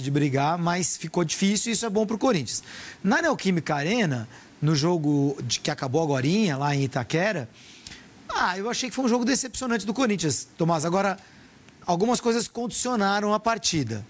de brigar, mas ficou difícil e isso é bom para o Corinthians. Na Neoquímica Arena, no jogo de, que acabou agora, lá em Itaquera, ah, eu achei que foi um jogo decepcionante do Corinthians, Tomás. Agora, algumas coisas condicionaram a partida.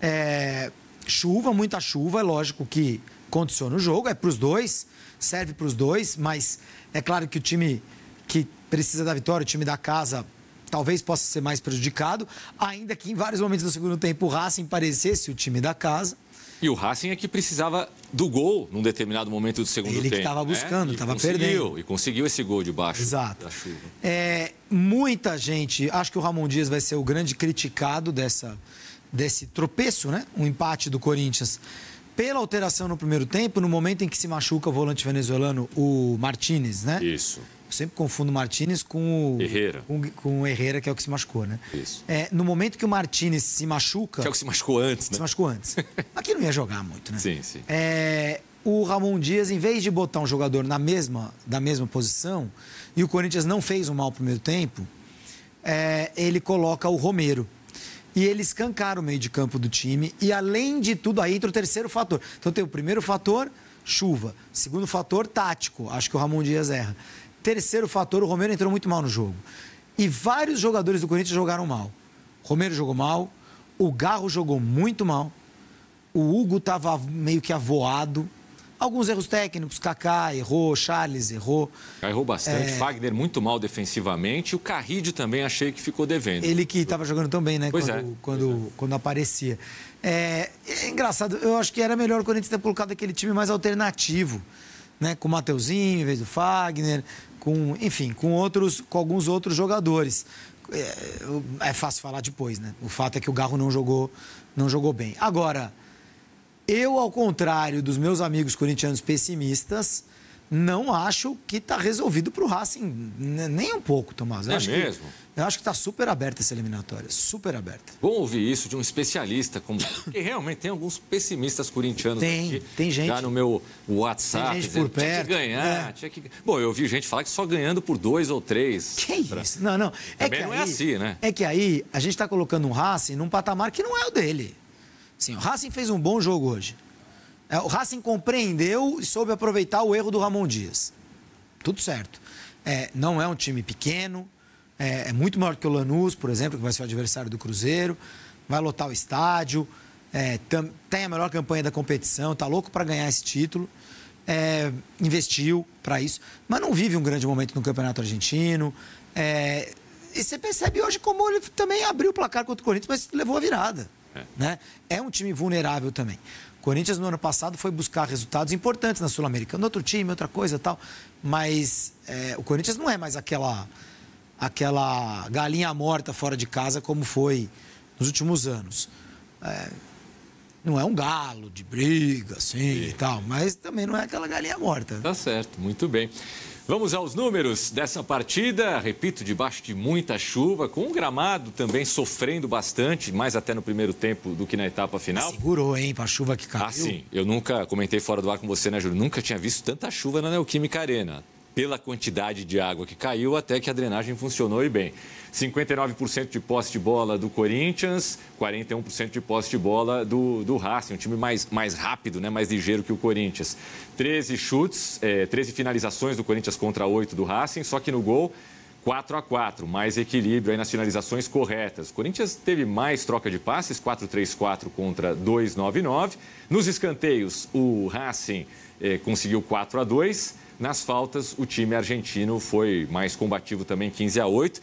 É, chuva, muita chuva, é lógico que condiciona o jogo, é para os dois, serve para os dois, mas é claro que o time que precisa da vitória, o time da casa talvez possa ser mais prejudicado, ainda que em vários momentos do segundo tempo o Racing parecesse o time da casa. E o Racing é que precisava do gol num determinado momento do segundo Ele tempo. Ele que estava né? buscando, estava né? perdendo. E conseguiu esse gol de baixo Exato. da chuva. É, muita gente, acho que o Ramon Dias vai ser o grande criticado dessa, desse tropeço, né? Um empate do Corinthians. Pela alteração no primeiro tempo, no momento em que se machuca o volante venezuelano, o Martinez, né? Isso. Eu sempre confundo o Martinez com o Herrera. Com, com o Herrera, que é o que se machucou, né? Isso. É, no momento que o Martinez se machuca. Que é o que se machucou antes, né? Se machucou antes. Aqui não ia jogar muito, né? Sim, sim. É, o Ramon Dias, em vez de botar um jogador na mesma, da mesma posição, e o Corinthians não fez um mal primeiro tempo, é, ele coloca o Romero. E ele escancara o meio de campo do time. E além de tudo, aí entra o terceiro fator. Então tem o primeiro fator, chuva. Segundo fator, tático. Acho que o Ramon Dias erra. Terceiro fator, o Romero entrou muito mal no jogo. E vários jogadores do Corinthians jogaram mal. Romero jogou mal, o Garro jogou muito mal, o Hugo estava meio que avoado. Alguns erros técnicos, Kaká errou, Charles errou. Errou bastante, é... Fagner muito mal defensivamente. O Carrídio também achei que ficou devendo. Ele que estava jogando tão bem, né? Pois quando, é. Quando, pois é. quando aparecia. É... é... engraçado, eu acho que era melhor o Corinthians ter colocado aquele time mais alternativo né, com o Mateuzinho em vez do Fagner, com, enfim, com outros, com alguns outros jogadores. É, é fácil falar depois, né? O fato é que o Garro não jogou, não jogou bem. Agora, eu, ao contrário dos meus amigos corintianos pessimistas, não acho que está resolvido para o Racing, né, nem um pouco, Tomás. Eu é acho mesmo? Que, eu acho que está super aberta essa eliminatória, super aberta. Bom ouvir isso de um especialista, como que realmente tem alguns pessimistas corintianos tem, aqui. Tem gente. Já no meu WhatsApp. Tem gente dizendo, por perto. Tinha que ganhar, é. tinha que... Bom, eu ouvi gente falar que só ganhando por dois ou três. Que pra... isso? Não, não. É Também que não é aí, é assim, né? É que aí a gente está colocando um Racing num patamar que não é o dele. Sim, o Racing fez um bom jogo hoje. É, o Racing compreendeu e soube aproveitar o erro do Ramon Dias. Tudo certo. É, não é um time pequeno, é, é, muito maior que o Lanús, por exemplo, que vai ser o adversário do Cruzeiro, vai lotar o estádio, é, tam, tem a melhor campanha da competição, está louco para ganhar esse título, é, investiu para isso, mas não vive um grande momento no Campeonato Argentino. É, e você percebe hoje como ele também abriu o placar contra o Corinthians, mas levou a virada. É. Né? é um time vulnerável também. Corinthians no ano passado foi buscar resultados importantes na Sul-Americana, outro time, outra coisa tal, mas é, o Corinthians não é mais aquela aquela galinha morta fora de casa como foi nos últimos anos. É, não é um galo de briga, assim Sim. e tal, mas também não é aquela galinha morta. Tá certo, muito bem. Vamos aos números dessa partida, repito, debaixo de muita chuva, com o gramado também sofrendo bastante, mais até no primeiro tempo do que na etapa final. Segurou, hein, a chuva que ah, caiu. Ah, sim. Eu nunca comentei fora do ar com você, né, Júlio? Nunca tinha visto tanta chuva na Neoquímica Arena pela quantidade de água que caiu, até que a drenagem funcionou e bem. 59% de posse de bola do Corinthians, 41% de posse de bola do, do Racing, um time mais, mais rápido, né, mais ligeiro que o Corinthians. 13 chutes, é, 13 finalizações do Corinthians contra 8 do Racing, só que no gol 4 a 4 mais equilíbrio aí nas finalizações corretas. O Corinthians teve mais troca de passes, 4-3-4 contra 2-9-9. Nos escanteios, o Racing é, conseguiu 4 a 2 nas faltas, o time argentino foi mais combativo também, 15 a 8.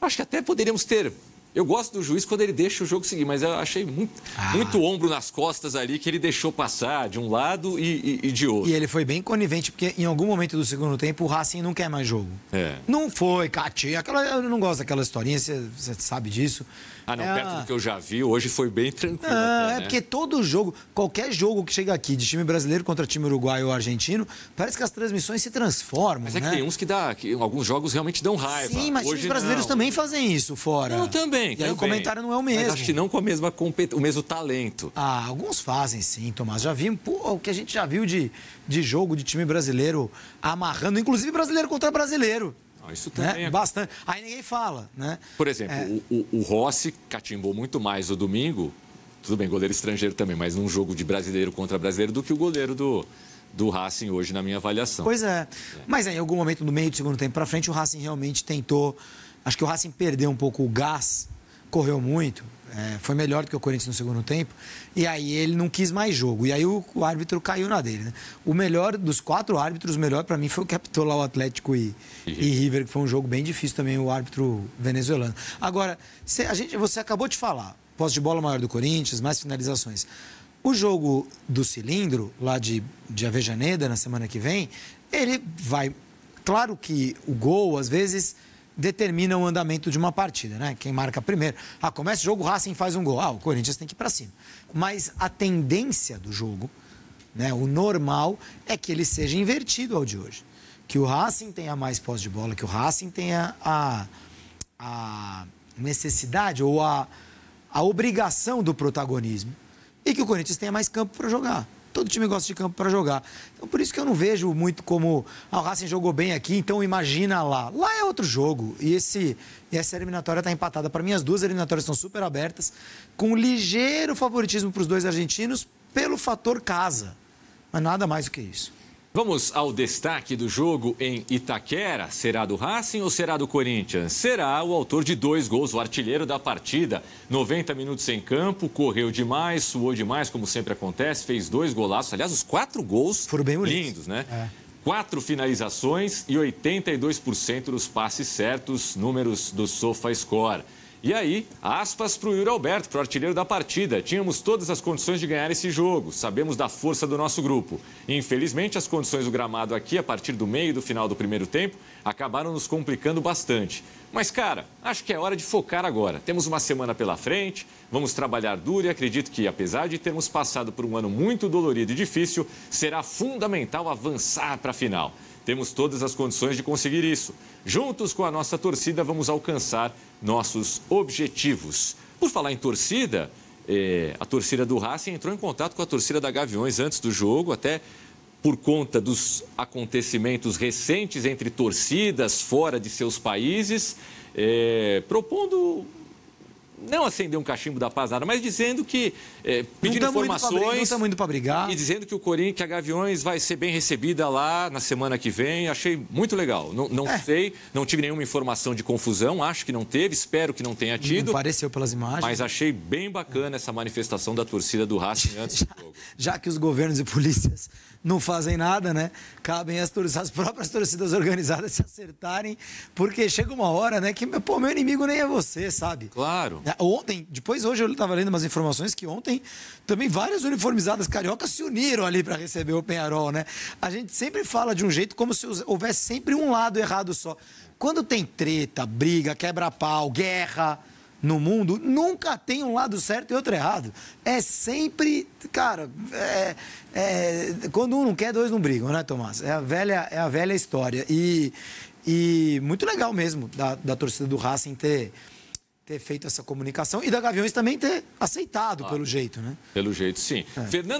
Acho que até poderíamos ter eu gosto do juiz quando ele deixa o jogo seguir, mas eu achei muito, ah. muito ombro nas costas ali que ele deixou passar de um lado e, e, e, de outro. E ele foi bem conivente, porque em algum momento do segundo tempo o Racing não quer mais jogo. É. Não foi, Cati. Aquela, eu não gosto daquela historinha, você, você sabe disso. Ah, não, é, perto do que eu já vi, hoje foi bem tranquilo. Não, até, é né? É porque todo jogo, qualquer jogo que chega aqui de time brasileiro contra time uruguaio ou argentino, parece que as transmissões se transformam. Mas é né? que tem uns que dá, que alguns jogos realmente dão raiva. Sim, mas hoje, times brasileiros não. também fazem isso fora. Eu também bem. E aí o comentário não é o mesmo. Mas acho que não com a mesma compet... o mesmo talento. Ah, alguns fazem sim, Tomás. Já vimos o que a gente já viu de, de jogo de time brasileiro amarrando, inclusive brasileiro contra brasileiro. Ah, isso né? também né? é... Bastante. Aí ninguém fala, né? Por exemplo, é... o, o, o Rossi catimbou muito mais o domingo. Tudo bem, goleiro estrangeiro também, mas num jogo de brasileiro contra brasileiro do que o goleiro do, do Racing hoje, na minha avaliação. Pois é. é. Mas em algum momento no meio do segundo tempo para frente, o Racing realmente tentou Acho que o Racing perdeu um pouco o gás, correu muito, é, foi melhor do que o Corinthians no segundo tempo. E aí ele não quis mais jogo. E aí o, o árbitro caiu na dele. Né? O melhor dos quatro árbitros, o melhor para mim foi o que apitou lá o Atlético e, e, River, que foi um jogo bem difícil também, o árbitro venezuelano. Agora, cê, a gente, você acabou de falar, posse de bola maior do Corinthians, mais finalizações. O jogo do cilindro, lá de, de Avejaneda, na semana que vem, ele vai. Claro que o gol, às vezes determina o andamento de uma partida, né? Quem marca primeiro. Ah, começa o jogo, o Racing faz um gol. Ah, o Corinthians tem que ir para cima. Mas a tendência do jogo, né, o normal, é que ele seja invertido ao de hoje. Que o Racing tenha mais posse de bola, que o Racing tenha a, a necessidade ou a, a obrigação do protagonismo e que o Corinthians tenha mais campo para jogar. Todo time gosta de campo para jogar. Então, por isso que eu não vejo muito como ah, o Racing jogou bem aqui, então imagina lá. Lá é outro jogo. E, esse, e essa eliminatória está empatada. Para mim, as duas eliminatórias estão super abertas, com ligeiro favoritismo para os dois argentinos pelo fator casa. Mas nada mais do que isso. Vamos ao destaque do jogo em Itaquera. Será do Racing ou será do Corinthians? Será o autor de dois gols, o artilheiro da partida. 90 minutos em campo, correu demais, suou demais, como sempre acontece, fez dois golaços. Aliás, os quatro gols foram bem bonitos. lindos, né? É. Quatro finalizações e 82% dos passes certos, números do SofaScore. E aí, aspas para o Yuri Alberto, para o artilheiro da partida. Tínhamos todas as condições de ganhar esse jogo, sabemos da força do nosso grupo. Infelizmente, as condições do gramado aqui, a partir do meio e do final do primeiro tempo, acabaram nos complicando bastante. Mas, cara, acho que é hora de focar agora. Temos uma semana pela frente, vamos trabalhar duro e acredito que, apesar de termos passado por um ano muito dolorido e difícil, será fundamental avançar para a final. Temos todas as condições de conseguir isso. Juntos com a nossa torcida, vamos alcançar nossos objetivos. Por falar em torcida, é, a torcida do Racing entrou em contato com a torcida da Gaviões antes do jogo, até por conta dos acontecimentos recentes entre torcidas fora de seus países, é, propondo não acender um cachimbo da paz nada, mas dizendo que é, pedindo tá informações, estamos tá indo para brigar, brigar e dizendo que o Corinthians, que a Gaviões vai ser bem recebida lá na semana que vem. Achei muito legal. Não, não é. sei, não tive nenhuma informação de confusão. Acho que não teve, espero que não tenha tido. Não pareceu pelas imagens. Mas achei bem bacana essa manifestação da torcida do Racing antes já, do jogo. Já que os governos e polícias não fazem nada, né? Cabem as, as, próprias torcidas organizadas se acertarem, porque chega uma hora, né, que pô, meu inimigo nem é você, sabe? Claro. Ontem, depois hoje eu estava lendo umas informações que ontem também várias uniformizadas cariocas se uniram ali para receber o Penharol, né? A gente sempre fala de um jeito como se houvesse sempre um lado errado só. Quando tem treta, briga, quebra-pau, guerra no mundo, nunca tem um lado certo e outro errado. É sempre, cara, é, é, quando um não quer, dois não brigam, né, Tomás? É a velha, é a velha história. E, e muito legal mesmo da, da torcida do Racing ter ter feito essa comunicação e da Gaviões também ter aceitado, ah, pelo jeito, né? Pelo jeito, sim. É. Fernando